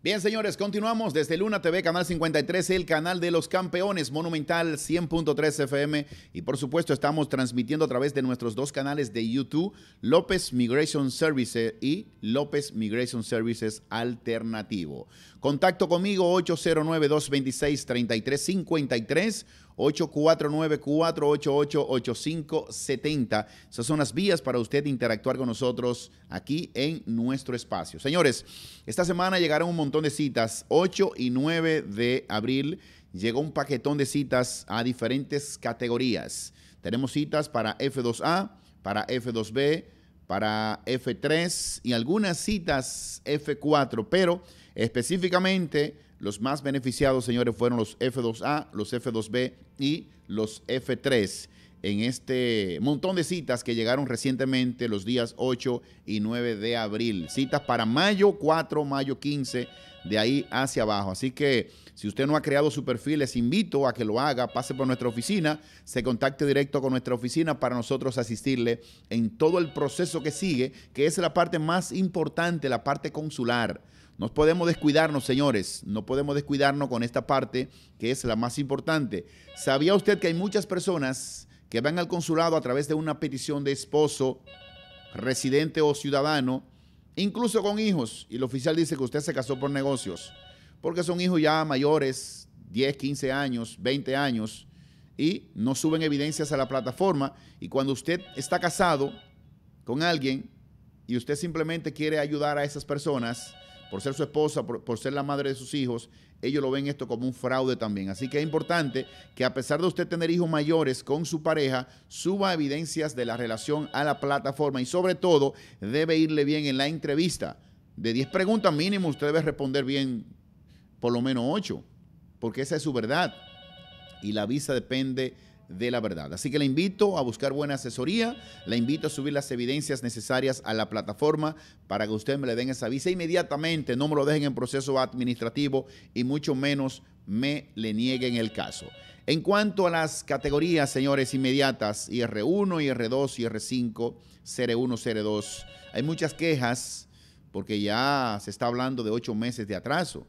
Bien, señores, continuamos desde Luna TV, Canal 53, el canal de los campeones, Monumental 100.3 FM. Y por supuesto, estamos transmitiendo a través de nuestros dos canales de YouTube, López Migration Services y López Migration Services Alternativo. Contacto conmigo 809-226-3353. 849-488-8570. Esas son las vías para usted interactuar con nosotros aquí en nuestro espacio. Señores, esta semana llegaron un montón de citas. 8 y 9 de abril llegó un paquetón de citas a diferentes categorías. Tenemos citas para F2A, para F2B, para F3 y algunas citas F4, pero específicamente los más beneficiados, señores, fueron los F2A, los F2B y los F3 en este montón de citas que llegaron recientemente los días 8 y 9 de abril. Citas para mayo 4, mayo 15, de ahí hacia abajo. Así que si usted no ha creado su perfil, les invito a que lo haga, pase por nuestra oficina, se contacte directo con nuestra oficina para nosotros asistirle en todo el proceso que sigue, que es la parte más importante, la parte consular. No podemos descuidarnos, señores, no podemos descuidarnos con esta parte que es la más importante. ¿Sabía usted que hay muchas personas que van al consulado a través de una petición de esposo, residente o ciudadano, incluso con hijos, y el oficial dice que usted se casó por negocios, porque son hijos ya mayores, 10, 15 años, 20 años, y no suben evidencias a la plataforma, y cuando usted está casado con alguien y usted simplemente quiere ayudar a esas personas, por ser su esposa, por, ser la madre de sus hijos, ellos lo ven esto como un fraude también. Así que es importante que a pesar de usted tener hijos mayores con su pareja, suba evidencias de la relación a la plataforma y sobre todo debe irle bien en la entrevista. De 10 preguntas mínimo usted debe responder bien por lo menos 8, porque esa es su verdad. Y la visa depende de la verdad. Así que la invito a buscar buena asesoría, la invito a subir las evidencias necesarias a la plataforma para que usted me le den esa visa inmediatamente, no me lo dejen en proceso administrativo y mucho menos me le nieguen el caso. En cuanto a las categorías, señores, inmediatas, IR1, IR2, IR5, CR1, CR2, hay muchas quejas porque ya se está hablando de ocho meses de atraso.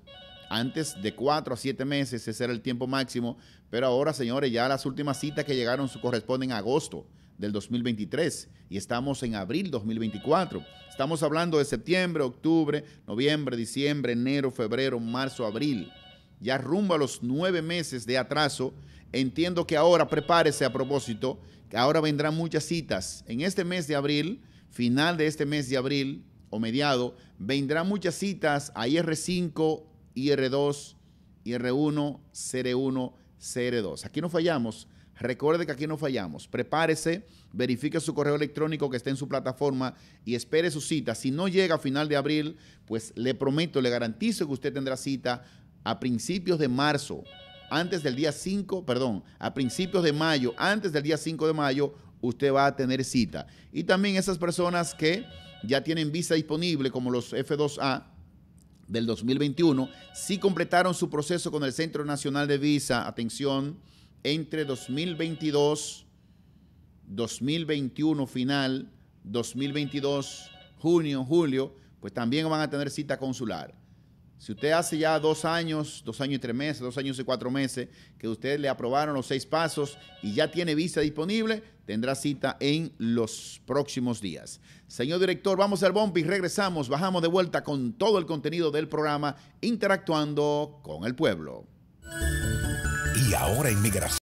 Antes de cuatro a siete meses, ese era el tiempo máximo, pero ahora, señores, ya las últimas citas que llegaron corresponden a agosto del 2023 y estamos en abril 2024. Estamos hablando de septiembre, octubre, noviembre, diciembre, enero, febrero, marzo, abril. Ya rumbo a los nueve meses de atraso. Entiendo que ahora prepárese a propósito, que ahora vendrán muchas citas. En este mes de abril, final de este mes de abril o mediado, vendrán muchas citas a IR5 IR2, IR1, CR1, CR2. Aquí no fallamos. Recuerde que aquí no fallamos. Prepárese, verifique su correo electrónico que esté en su plataforma y espere su cita. Si no llega a final de abril, pues le prometo, le garantizo que usted tendrá cita a principios de marzo, antes del día 5, perdón, a principios de mayo, antes del día 5 de mayo, usted va a tener cita. Y también esas personas que ya tienen visa disponible, como los F2A, del 2021, si completaron su proceso con el Centro Nacional de Visa, atención, entre 2022, 2021 final, 2022, junio, julio, pues también van a tener cita consular. Si usted hace ya dos años, dos años y tres meses, dos años y cuatro meses, que usted le aprobaron los seis pasos y ya tiene visa disponible, tendrá cita en los próximos días. Señor director, vamos al y regresamos, bajamos de vuelta con todo el contenido del programa, interactuando con el pueblo. Y ahora inmigración.